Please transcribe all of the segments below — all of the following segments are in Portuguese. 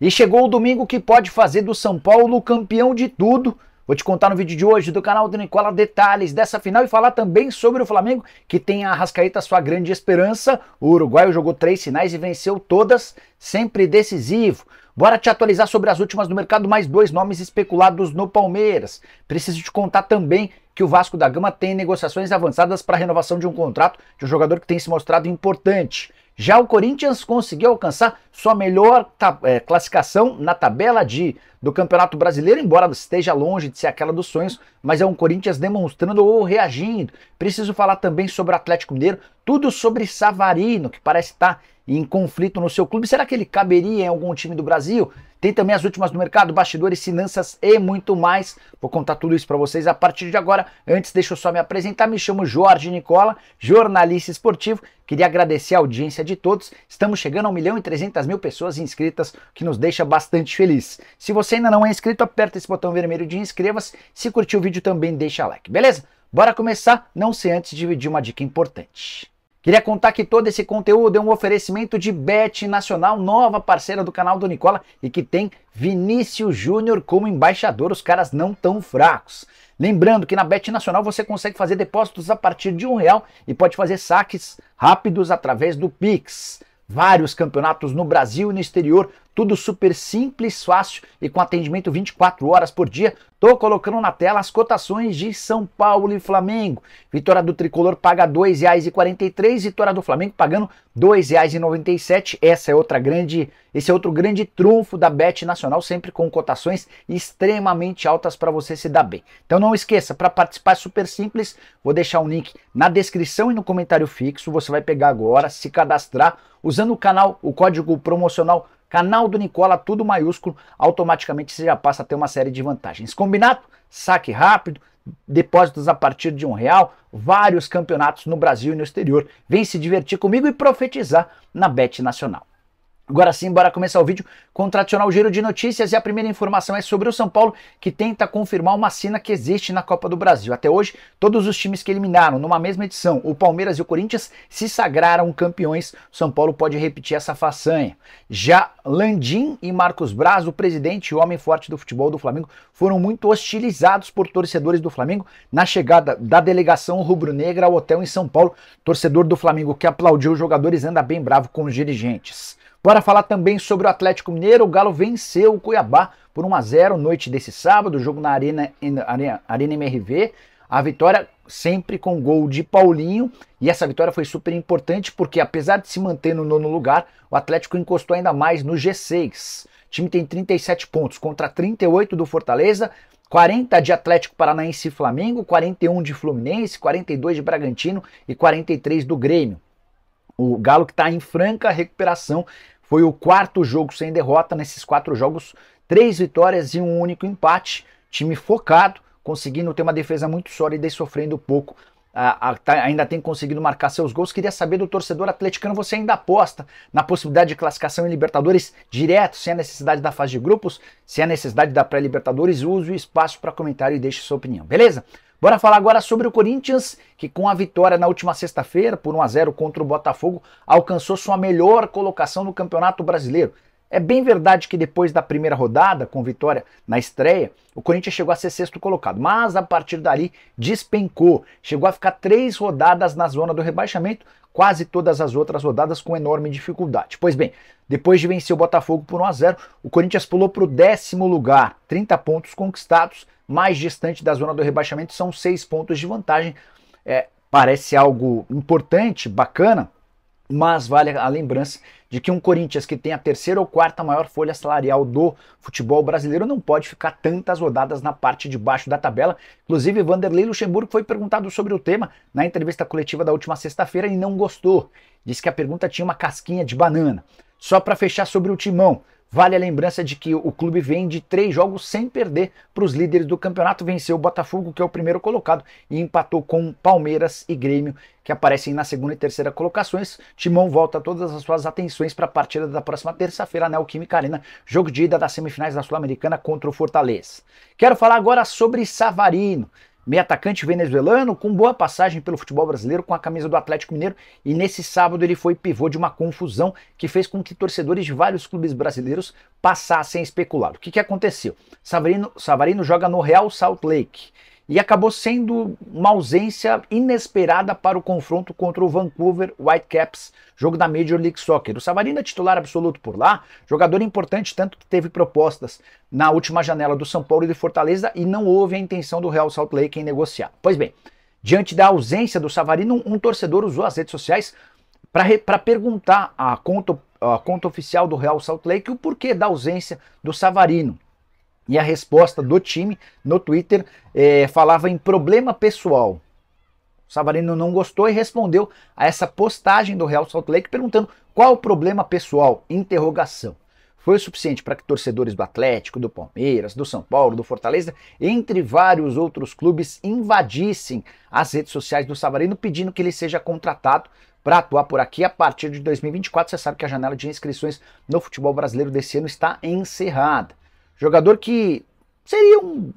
E chegou o domingo que pode fazer do São Paulo campeão de tudo. Vou te contar no vídeo de hoje do canal do Nicola detalhes dessa final e falar também sobre o Flamengo, que tem a Rascaeta sua grande esperança. O uruguaio jogou três finais e venceu todas, sempre decisivo. Bora te atualizar sobre as últimas do mercado, mais dois nomes especulados no Palmeiras. Preciso te contar também que o Vasco da Gama tem negociações avançadas para a renovação de um contrato de um jogador que tem se mostrado importante. Já o Corinthians conseguiu alcançar sua melhor é, classificação na tabela de do Campeonato Brasileiro, embora esteja longe de ser aquela dos sonhos, mas é um Corinthians demonstrando ou reagindo. Preciso falar também sobre o Atlético Mineiro, tudo sobre Savarino, que parece estar em conflito no seu clube. Será que ele caberia em algum time do Brasil? Tem também as últimas do mercado, bastidores, finanças e muito mais. Vou contar tudo isso para vocês a partir de agora. Antes, deixa eu só me apresentar. Me chamo Jorge Nicola, jornalista esportivo. Queria agradecer a audiência de todos. Estamos chegando a 1 milhão e 300 mil pessoas inscritas, o que nos deixa bastante feliz. Se você ainda não é inscrito, aperta esse botão vermelho de inscreva-se. Se curtiu o vídeo também, deixa like, beleza? Bora começar, não se antes dividir uma dica importante. Queria contar que todo esse conteúdo é um oferecimento de Bet Nacional, nova parceira do canal do Nicola e que tem Vinícius Júnior como embaixador. Os caras não tão fracos. Lembrando que na Bet Nacional você consegue fazer depósitos a partir de um real e pode fazer saques rápidos através do Pix. Vários campeonatos no Brasil e no exterior, tudo super simples, fácil e com atendimento 24 horas por dia. Tô colocando na tela as cotações de São Paulo e Flamengo. Vitória do Tricolor paga R$ 2,43, vitória do Flamengo pagando R$ 2,97. Essa é outra grande, esse é outro grande trunfo da Bet Nacional, sempre com cotações extremamente altas para você se dar bem. Então não esqueça, para participar é super simples, vou deixar um link na descrição e no comentário fixo. Você vai pegar agora, se cadastrar usando o canal, o código promocional Canal do Nicola, tudo maiúsculo, automaticamente você já passa a ter uma série de vantagens. Combinado? Saque rápido, depósitos a partir de um real, vários campeonatos no Brasil e no exterior. Vem se divertir comigo e profetizar na Bet Nacional. Agora sim, bora começar o vídeo com o tradicional giro de notícias e a primeira informação é sobre o São Paulo que tenta confirmar uma cena que existe na Copa do Brasil. Até hoje, todos os times que eliminaram numa mesma edição, o Palmeiras e o Corinthians, se sagraram campeões. O São Paulo pode repetir essa façanha. Já Landim e Marcos Braz, o presidente e o homem forte do futebol do Flamengo, foram muito hostilizados por torcedores do Flamengo na chegada da delegação rubro-negra ao hotel em São Paulo. Torcedor do Flamengo que aplaudiu os jogadores anda bem bravo com os dirigentes. Bora falar também sobre o Atlético Mineiro. O Galo venceu o Cuiabá por 1 a 0 noite desse sábado, jogo na Arena, Arena, Arena MRV. A vitória sempre com gol de Paulinho. E essa vitória foi super importante porque, apesar de se manter no nono lugar, o Atlético encostou ainda mais no G6. O time tem 37 pontos contra 38 do Fortaleza, 40 de Atlético Paranaense e Flamengo, 41 de Fluminense, 42 de Bragantino e 43 do Grêmio. O Galo que está em franca recuperação. Foi o quarto jogo sem derrota nesses quatro jogos, três vitórias e um único empate. Time focado, conseguindo ter uma defesa muito sólida e sofrendo pouco. tá, ainda tem conseguido marcar seus gols. Queria saber do torcedor atleticano, você ainda aposta na possibilidade de classificação em Libertadores direto, sem a necessidade da fase de grupos, sem a necessidade da pré-Libertadores? Use o espaço para comentário e deixe sua opinião, beleza? Bora falar agora sobre o Corinthians, que com a vitória na última sexta-feira por 1 a 0 contra o Botafogo, alcançou sua melhor colocação no Campeonato Brasileiro. É bem verdade que depois da primeira rodada, com vitória na estreia, o Corinthians chegou a ser sexto colocado, mas a partir dali despencou. Chegou a ficar três rodadas na zona do rebaixamento, quase todas as outras rodadas com enorme dificuldade. Pois bem, depois de vencer o Botafogo por 1 a 0, o Corinthians pulou para o décimo lugar, 30 pontos conquistados, mais distante da zona do rebaixamento são seis pontos de vantagem. É, parece algo importante, bacana, mas vale a lembrança de que um Corinthians que tem a terceira ou quarta maior folha salarial do futebol brasileiro não pode ficar tantas rodadas na parte de baixo da tabela. Inclusive, Vanderlei Luxemburgo foi perguntado sobre o tema na entrevista coletiva da última sexta-feira e não gostou. Disse que a pergunta tinha uma casquinha de banana. Só para fechar sobre o timão, Vale a lembrança de que o clube vem de três jogos sem perder para os líderes do campeonato. Venceu o Botafogo, que é o primeiro colocado, e empatou com Palmeiras e Grêmio, que aparecem na segunda e terceira colocações. Timão volta todas as suas atenções para a partida da próxima terça-feira na Alquímica Arena, jogo de ida das semifinais da Sul-Americana contra o Fortaleza. Quero falar agora sobre Savarino meio atacante venezuelano, com boa passagem pelo futebol brasileiro, com a camisa do Atlético Mineiro, e nesse sábado ele foi pivô de uma confusão que fez com que torcedores de vários clubes brasileiros passassem a especular. O que, que aconteceu? Savarino, Savarino joga no Real Salt Lake e acabou sendo uma ausência inesperada para o confronto contra o Vancouver Whitecaps, jogo da Major League Soccer. O Savarino é titular absoluto por lá, jogador importante, tanto que teve propostas na última janela do São Paulo e de Fortaleza e não houve a intenção do Real Salt Lake em negociar. Pois bem, diante da ausência do Savarino, um torcedor usou as redes sociais para perguntar à conta, à conta oficial do Real Salt Lake o porquê da ausência do Savarino. E a resposta do time no Twitter é, falava em problema pessoal. O Savarino não gostou e respondeu a essa postagem do Real Salt Lake perguntando qual o problema pessoal? Interrogação. Foi o suficiente para que torcedores do Atlético, do Palmeiras, do São Paulo, do Fortaleza, entre vários outros clubes, invadissem as redes sociais do Savarino pedindo que ele seja contratado para atuar por aqui a partir de 2024. Você sabe que a janela de inscrições no futebol brasileiro desse ano está encerrada. Jogador que seria um,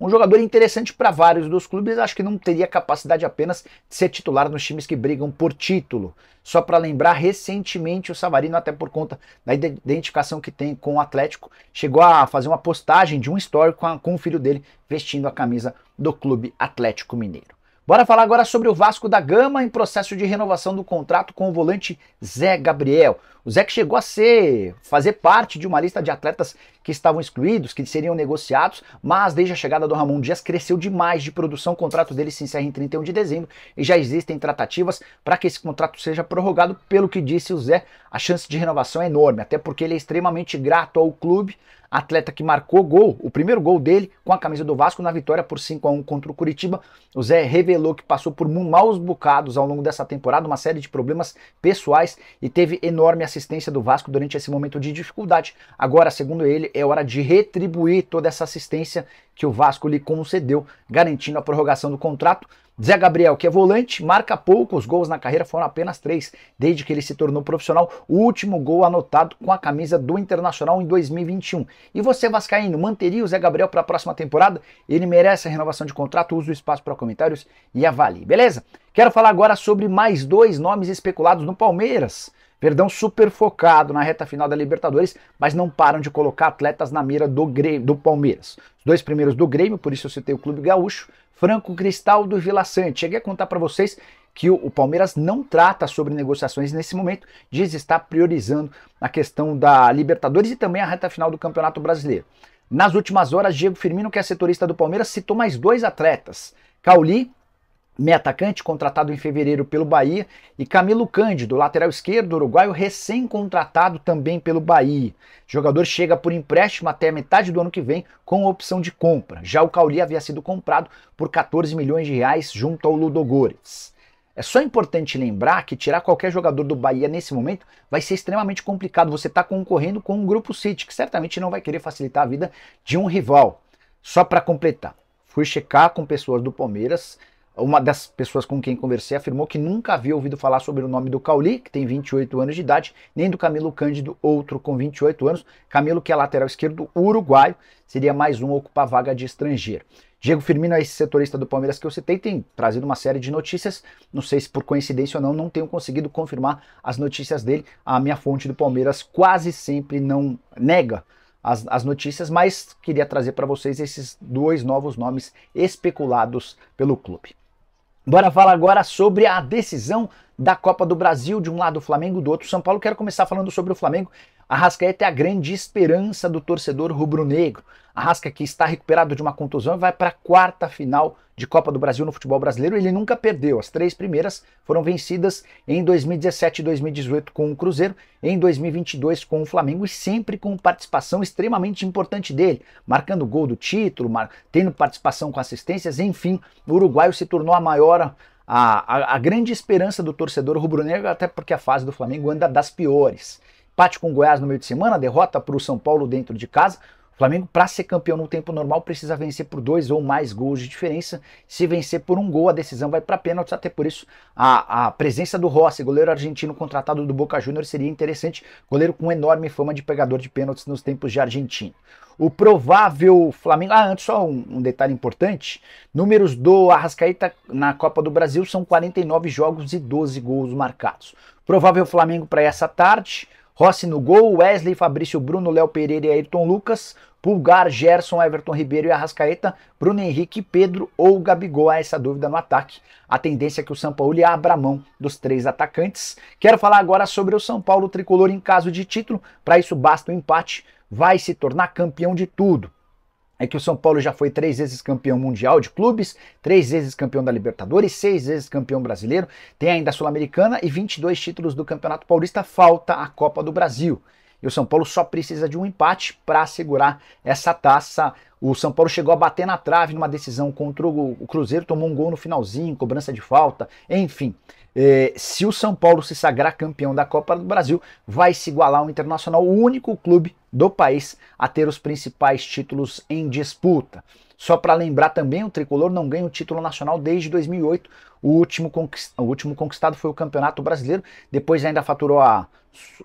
um jogador interessante para vários dos clubes, acho que não teria capacidade apenas de ser titular nos times que brigam por título. Só para lembrar, recentemente o Savarino, até por conta da identificação que tem com o Atlético, chegou a fazer uma postagem de um story com, a, com o filho dele vestindo a camisa do Clube Atlético Mineiro. Bora falar agora sobre o Vasco da Gama em processo de renovação do contrato com o volante Zé Gabriel. O que chegou a ser, fazer parte de uma lista de atletas que estavam excluídos, que seriam negociados, mas desde a chegada do Ramon Dias cresceu demais de produção. O contrato dele se encerra em 31 de dezembro e já existem tratativas para que esse contrato seja prorrogado. Pelo que disse o Zé, a chance de renovação é enorme, até porque ele é extremamente grato ao clube, atleta que marcou gol, o primeiro gol dele com a camisa do Vasco na vitória por 5 a 1 contra o Curitiba. O Zé revelou que passou por maus bocados ao longo dessa temporada, uma série de problemas pessoais e teve enorme assistência do Vasco durante esse momento de dificuldade. Agora, segundo ele, é hora de retribuir toda essa assistência que o Vasco lhe concedeu, garantindo a prorrogação do contrato. Zé Gabriel, que é volante, marca poucos gols na carreira, foram apenas três, desde que ele se tornou profissional. O último gol anotado com a camisa do Internacional em 2021. E você, Vascaíno, manteria o Zé Gabriel para a próxima temporada? Ele merece a renovação de contrato, Use o espaço para comentários e avalie, beleza? Quero falar agora sobre mais dois nomes especulados no Palmeiras. Verdão super focado na reta final da Libertadores, mas não param de colocar atletas na mira do, Grêmio, do Palmeiras. Os dois primeiros do Grêmio, por isso eu citei o Clube Gaúcho, Franco Cristal do Vila Sante. Cheguei a contar para vocês que o, Palmeiras não trata sobre negociações nesse momento, diz estar priorizando a questão da Libertadores e também a reta final do Campeonato Brasileiro. Nas últimas horas, Diego Firmino, que é setorista do Palmeiras, citou mais dois atletas, Cauli meia atacante contratado em fevereiro pelo Bahia, e Camilo Cândido, lateral esquerdo uruguaio, recém-contratado também pelo Bahia. O jogador chega por empréstimo até metade do ano que vem com opção de compra. Já o Cauli havia sido comprado por 14 milhões de reais junto ao Ludogorets. É só importante lembrar que tirar qualquer jogador do Bahia nesse momento vai ser extremamente complicado. Você está concorrendo com um grupo City, que certamente não vai querer facilitar a vida de um rival. Só para completar, fui checar com pessoas do Palmeiras uma das pessoas com quem conversei afirmou que nunca havia ouvido falar sobre o nome do Cauli, que tem 28 anos de idade, nem do Camilo Cândido, outro com 28 anos. Camilo, que é lateral esquerdo uruguaio, seria mais um ocupar vaga de estrangeiro. Diego Firmino, é esse setorista do Palmeiras que eu citei, tem trazido uma série de notícias. Não sei se por coincidência ou não, não tenho conseguido confirmar as notícias dele. A minha fonte do Palmeiras quase sempre não nega as, as, notícias, mas queria trazer para vocês esses dois novos nomes especulados pelo clube. Bora falar agora sobre a decisão da Copa do Brasil, de um lado o Flamengo, do outro o São Paulo. Quero começar falando sobre o Flamengo, Arrascaeta é a grande esperança do torcedor rubro-negro. Arrasca que está recuperado de uma contusão e vai para a quarta final de Copa do Brasil no futebol brasileiro. Ele nunca perdeu. As três primeiras foram vencidas em 2017 e 2018 com o Cruzeiro, em 2022 com o Flamengo e sempre com participação extremamente importante dele, marcando gol do título, tendo participação com assistências. Enfim, o uruguaio se tornou a maior a, a, a, grande esperança do torcedor rubro-negro, até porque a fase do Flamengo anda das piores. Empate com o Goiás no meio de semana, derrota para o São Paulo dentro de casa. O Flamengo, para ser campeão no tempo normal, precisa vencer por dois ou mais gols de diferença. Se vencer por um gol, a decisão vai para pênaltis. Até por isso, a, a presença do Rossi, goleiro argentino contratado do Boca Juniors, seria interessante. Goleiro com enorme fama de pegador de pênaltis nos tempos de Argentina. O provável Flamengo. Ah, antes, só um, um detalhe importante: números do Arrascaeta na Copa do Brasil são 49 jogos e 12 gols marcados. Provável Flamengo para essa tarde. Rossi no gol, Wesley, Fabrício Bruno, Léo Pereira e Ayrton Lucas, Pulgar, Gerson, Everton Ribeiro e Arrascaeta, Bruno Henrique, Pedro ou Gabigol, há essa dúvida no ataque. A tendência é que o São Paulo abra mão dos três atacantes. Quero falar agora sobre o São Paulo tricolor em caso de título, para isso basta o um empate, vai se tornar campeão de tudo é que o São Paulo já foi três vezes campeão mundial de clubes, três vezes campeão da Libertadores, seis vezes campeão brasileiro, tem ainda a Sul-Americana e 22 títulos do Campeonato Paulista, falta a Copa do Brasil. E o São Paulo só precisa de um empate para assegurar essa taça o São Paulo chegou a bater na trave numa decisão contra o Cruzeiro, tomou um gol no finalzinho, cobrança de falta, enfim. É, se o São Paulo se sagrar campeão da Copa do Brasil, vai se igualar ao Internacional, o único clube do país a ter os principais títulos em disputa. Só para lembrar também, o tricolor não ganha o título nacional desde 2008. O último, o último conquistado foi o Campeonato Brasileiro, depois ainda faturou a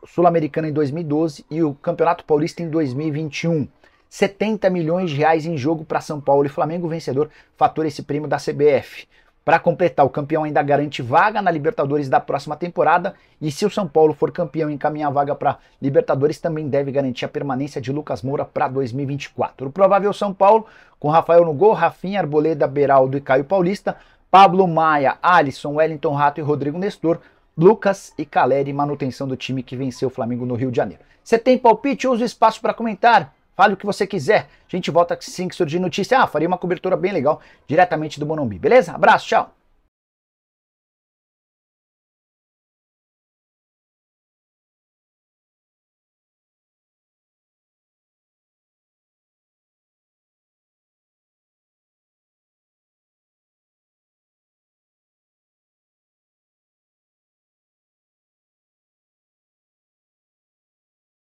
Sul-Americana em 2012 e o Campeonato Paulista em 2021. 70 milhões de reais em jogo para São Paulo e Flamengo vencedor fatura esse prêmio da CBF. Para completar, o campeão ainda garante vaga na Libertadores da próxima temporada e se o São Paulo for campeão e encaminhar vaga para Libertadores, também deve garantir a permanência de Lucas Moura para 2024. O provável São Paulo, com Rafael no gol, Rafinha, Arboleda, Beraldo e Caio Paulista, Pablo Maia, Alisson, Wellington Rato e Rodrigo Nestor, Lucas e Caleri, manutenção do time que venceu o Flamengo no Rio de Janeiro. Você tem palpite? Usa o espaço para comentar. Fale o que você quiser. A gente volta assim que surgir notícia. Ah, faria uma cobertura bem legal diretamente do Bonombi Beleza? Abraço, tchau.